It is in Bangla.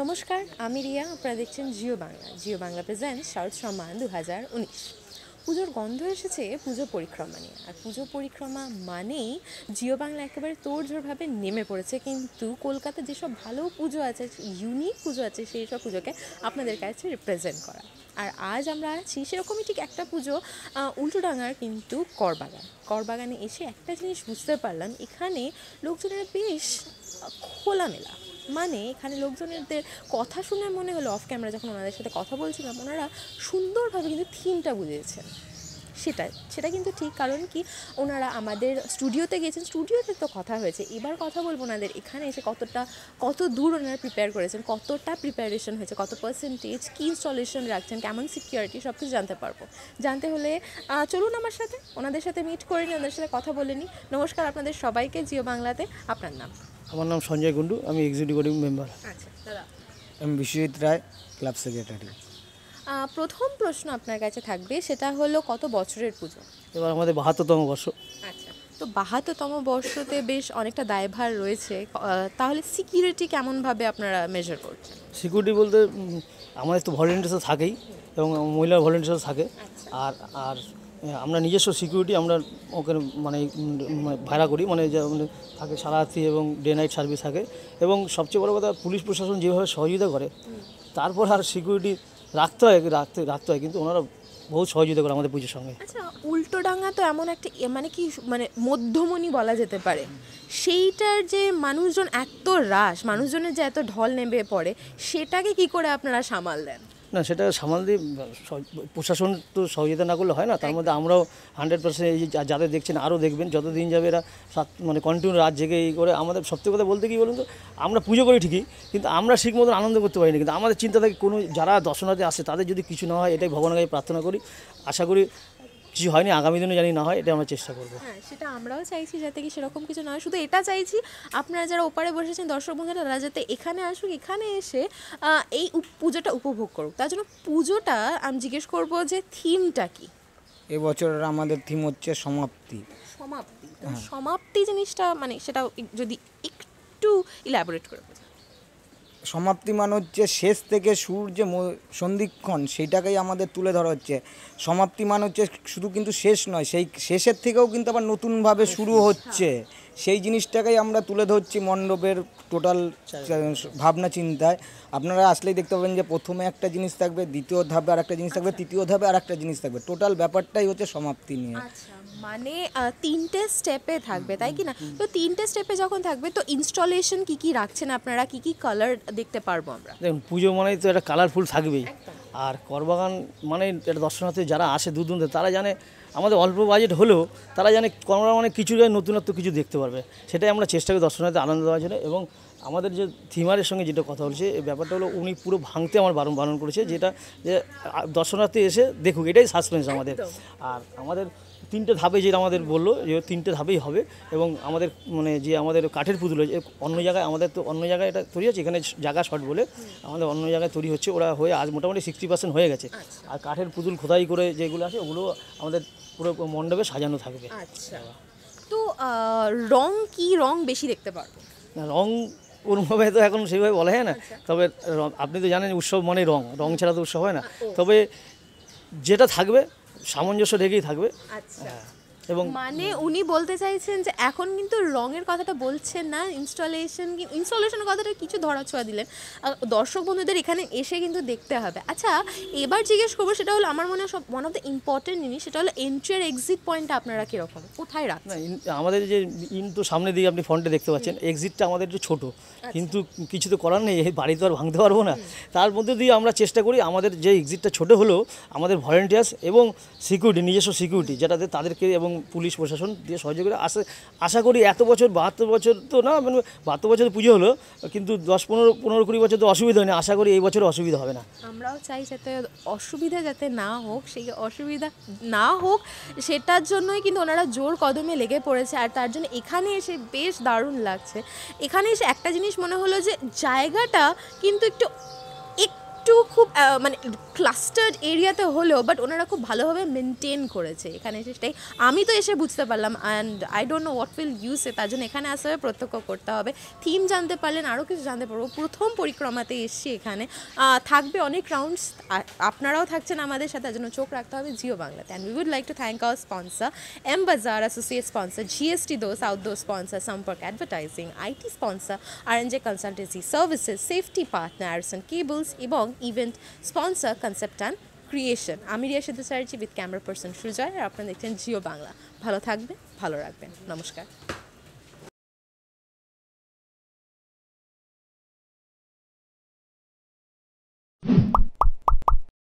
নমস্কার আমি রিয়া আপনারা দেখছেন জিও বাংলা জিও বাংলা প্রেজেন্ট শরৎ সম্মান দু হাজার উনিশ পুজোর গন্ধ এসেছে পুজো পরিক্রমা নিয়ে আর পুজো পরিক্রমা মানেই জিও বাংলা একেবারে তোড়জোড়ভাবে নেমে পড়েছে কিন্তু কলকাতা যেসব ভালো পুজো আছে ইউনিক পুজো আছে সেই সব পুজোকে আপনাদের কাছে রিপ্রেজেন্ট করা আর আজ আমরা আছি সেরকমই ঠিক একটা পুজো উল্টোডাঙার কিন্তু করবাগান করবাগানে এসে একটা জিনিস বুঝতে পারলাম এখানে লোকজনেরা বেশ খোলামেলা মানে এখানে লোকজনেরদের কথা শুনে মনে হলো অফ ক্যামেরা যখন ওনাদের সাথে কথা বলছিলাম ওনারা সুন্দরভাবে কিন্তু থিমটা বুঝেছেন সেটা সেটা কিন্তু ঠিক কারণ কি ওনারা আমাদের স্টুডিওতে গিয়েছেন স্টুডিওতে তো কথা হয়েছে এবার কথা বলবো ওনাদের এখানে এসে কতটা কত দূর ওনারা প্রিপেয়ার করেছেন কতটা প্রিপারেশন হয়েছে কত পার্সেন্টেজ কী ইনস্টলেশন রাখছেন কেমন সিকিউরিটি সব কিছু জানতে পারবো জানতে হলে চলুন আমার সাথে ওনাদের সাথে মিট করে নিই ওনাদের সাথে কথা বলে নিই নমস্কার আপনাদের সবাইকে জিও বাংলাতে আপনার নাম আমার নাম সঞ্জয় গুন্ডু আমি এক্সিকিউটিভ মেম্বার আচ্ছা, আমি বিশ্বজিৎ রায় ক্লাব সেক্রেটারি প্রথম প্রশ্ন আপনার কাছে থাকবে সেটা হলো কত বছরের পুজো এবার আমাদের বাহাত্তরতম বর্ষ আচ্ছা, তো বাহাত্তরতম বর্ষতে বেশ অনেকটা দায়ভার রয়েছে তাহলে সিকিউরিটি কেমনভাবে আপনারা মেজার করছেন সিকিউরিটি বলতে আমাদের তো ভলেন্টিয়ার্স থাকেই এবং মহিলা ভলেন্টিয়ার্স থাকে আচ্ছা। আর আর হ্যাঁ, আমরা নিজস্ব সিকিউরিটি আমরা ওকে মানে, মানে ভাড়া করি মানে থাকে সারা রাত্রি এবং ডে নাইট সার্ভিস থাকে এবং সবচেয়ে বড় কথা পুলিশ প্রশাসন যেভাবে সহযোগিতা করে তারপর আর সিকিউরিটি রাখতে হয় রাখতে রাখতে হয় কিন্তু ওনারা বহু সহযোগিতা করে আমাদের পুজোর সঙ্গে আচ্ছা উল্টোডাঙ্গা তো এমন একটা ইয়ে, মানে কি মানে মধ্যমণি বলা যেতে পারে সেইটার যে মানুষজন এত রাস মানুষজনের যে এত ঢল নেমে পড়ে সেটাকে কি করে আপনারা সামাল দেন না সেটা সামাল দিয়ে প্রশাসন তো সহযোগিতা না করলে হয় না তার মধ্যে আমরাও হান্ড্রেড পার্সেন্ট এই যাদের দেখছেন আরও দেখবেন যতদিন যাবে এরা সাত মানে কন্টিনিউ রাত জেগে এই করে আমাদের সত্যি কথা বলতে কী বলুন তো আমরা পুজো করি ঠিকই কিন্তু আমরা ঠিক মতন আনন্দ করতে পারি না কিন্তু আমাদের চিন্তা থাকে কোনো যারা দর্শনার্থী আসে তাদের যদি কিছু না হয় এটাই ভগবানের কাছে প্রার্থনা করি আশা করি কিছু হয়নি আগামী দিনে জানি না হয় এটা আমরা চেষ্টা করবো হ্যাঁ সেটা আমরাও চাইছি যাতে কি সেরকম কিছু না হয় শুধু এটা চাইছি আপনারা যারা ওপারে বসেছেন দর্শক বন্ধুরা তারা যাতে এখানে আসুক এখানে এসে এই পুজোটা উপভোগ করুক তার জন্য পুজোটা আমি জিজ্ঞেস করব যে থিমটা কি এবছর আমাদের থিম হচ্ছে সমাপ্তি সমাপ্তি হ্যাঁ। সমাপ্তি জিনিসটা মানে সেটা যদি একটু ইলাবোরেট করে বোঝা সমাপ্তি মানে হচ্ছে শেষ থেকে সুর যে সন্ধিক্ষণ সেইটাকেই আমাদের তুলে ধরা হচ্ছে সমাপ্তি মানে হচ্ছে শুধু কিন্তু শেষ নয় সেই শেষের থেকেও কিন্তু আবার নতুনভাবে শুরু হ্যাঁ। হচ্ছে সেই জিনিসটাকেই আমরা তুলে ধরছি মণ্ডপের টোটাল ভাবনা চিন্তায় আপনারা আসলেই দেখতে পাবেন যে প্রথমে একটা জিনিস থাকবে দ্বিতীয় ধাপে আর একটা জিনিস থাকবে তৃতীয় ধাপে আর একটা জিনিস থাকবে টোটাল ব্যাপারটাই হচ্ছে সমাপ্তি নিয়ে আচ্ছা। মানে তিনটে স্টেপে থাকবে তাই কি না তো তিনটে স্টেপে যখন থাকবে তো ইনস্টলেশন কি কি রাখছেন আপনারা কি কি কালার দেখতে পারবো আমরা দেখুন পুজো মানে তো একটা কালারফুল থাকবেই আর করবাগান মানে এটা দর্শনার্থী যারা আসে দূর দূরান্তে তারা জানে আমাদের অল্প বাজেট হলেও তারা জানে করবাগান মানে কিছু নতুনত্ব কিছু দেখতে পারবে সেটাই আমরা চেষ্টা করি দর্শনার্থী আনন্দ দেওয়ার জন্য এবং আমাদের যে থিমারের সঙ্গে যেটা কথা বলছে এই ব্যাপারটা হলো উনি পুরো ভাঙতে আমার বারণ বারণ করেছে যেটা যে দর্শনার্থী এসে দেখুক এটাই সাসপেন্স আমাদের আর আমাদের তিনটে ধাপে যেটা আমাদের বললো যে তিনটে ধাপেই হবে এবং আমাদের মানে যে আমাদের কাঠের পুতুল হয়েছে অন্য জায়গায় আমাদের তো অন্য জায়গায় এটা তৈরি হচ্ছে এখানে জায়গা শর্ট বলে আমাদের অন্য জায়গায় তৈরি হচ্ছে ওরা হয়ে আজ মোটামুটি সিক্সটি পার্সেন্ট হয়ে গেছে আচ্ছা। আর কাঠের পুতুল খোদাই করে যেগুলো আছে ওগুলো আমাদের পুরো মণ্ডপে সাজানো থাকবে আচ্ছা। তো রং কি রং বেশি দেখতে পারবো রং ওরমভাবে তো এখন সেইভাবে বলা হয় না আচ্ছা। তবে আপনি তো জানেন উৎসব মানে রং রং ছাড়া তো উৎসব হয় না তবে যেটা থাকবে সামঞ্জস্য রেখেই থাকবে আচ্ছা হ্যাঁ। এবং মানে উনি বলতে চাইছেন যে এখন কিন্তু রঙের কথাটা বলছেন না ইনস্টলেশন ইনস্টলেশনের কথাটা কিছু ধরা ছোঁয়া দিলেন দর্শক বন্ধুদের এখানে এসে কিন্তু দেখতে হবে আচ্ছা এবার জিজ্ঞেস করবো সেটা হলো আমার মনে হয় সব ওয়ান অফ দ্য ইম্পর্টেন্ট জিনিস সেটা হলো এন্ট্রি আর এক্সিট পয়েন্টটা আপনারা কীরকম কোথায় রাখ আমাদের যে ইন তো সামনে দিকে আপনি ফ্রন্টে দেখতে পাচ্ছেন এক্সিটটা আমাদের একটু ছোটো আচ্ছা। কিন্তু কিছু তো করার নেই বাড়ি তো আর ভাঙতে পারবো না তার মধ্যে দিয়ে আমরা চেষ্টা করি আমাদের যে এক্সিটটা ছোটো হলেও আমাদের ভলেন্টিয়ার্স এবং সিকিউরিটি নিজস্ব সিকিউরিটি যেটাতে তাদেরকে এবং পুলিশ প্রশাসন দিয়ে সহযোগিতা আশা আশা করি এত বছর বাহাত্তর বছর তো না মানে বাহাত্তর বছর পুজো হলো কিন্তু দশ পনেরো পনেরো কুড়ি বছর তো অসুবিধা হয়নি আশা করি এই বছর অসুবিধা হবে না আমরাও চাই যাতে অসুবিধা যাতে না হোক সেই অসুবিধা না হোক সেটার জন্যই কিন্তু ওনারা জোর কদমে লেগে পড়েছে আর তার জন্য এখানে এসে বেশ দারুণ লাগছে এখানে এসে একটা জিনিস মনে হলো যে জায়গাটা কিন্তু একটু একটু খুব মানে ক্লাস্টার্ড এরিয়াতে হলেও বাট ওনারা খুব ভালোভাবে মেনটেন করেছে এখানে সেটাই আমি তো এসে বুঝতে পারলাম and I don't know what will use a তার জন্য এখানে আসতে হবে প্রত্যক্ষ করতে হবে থিম জানতে পারলেন আরও কিছু জানতে পারবো প্রথম পরিক্রমাতে এসছি এখানে থাকবে অনেক রাউন্ডস আপনারাও থাকছেন আমাদের সাথে তার জন্য চোখ রাখতে হবে জিও বাংলাতে and we would like to thank our sponsor M Bazaar associate sponsor GST দো সাউথ দো sponsor Sampark advertising IT sponsor R N J consultancy services safety partners and cables এবং event sponsor concept and creation আমি Riya Setu Chatterjee with camera person Sujoy আর আপনারা দেখছেন জিও বাংলা ভালো থাকবেন ভালো রাখবেন নমস্কার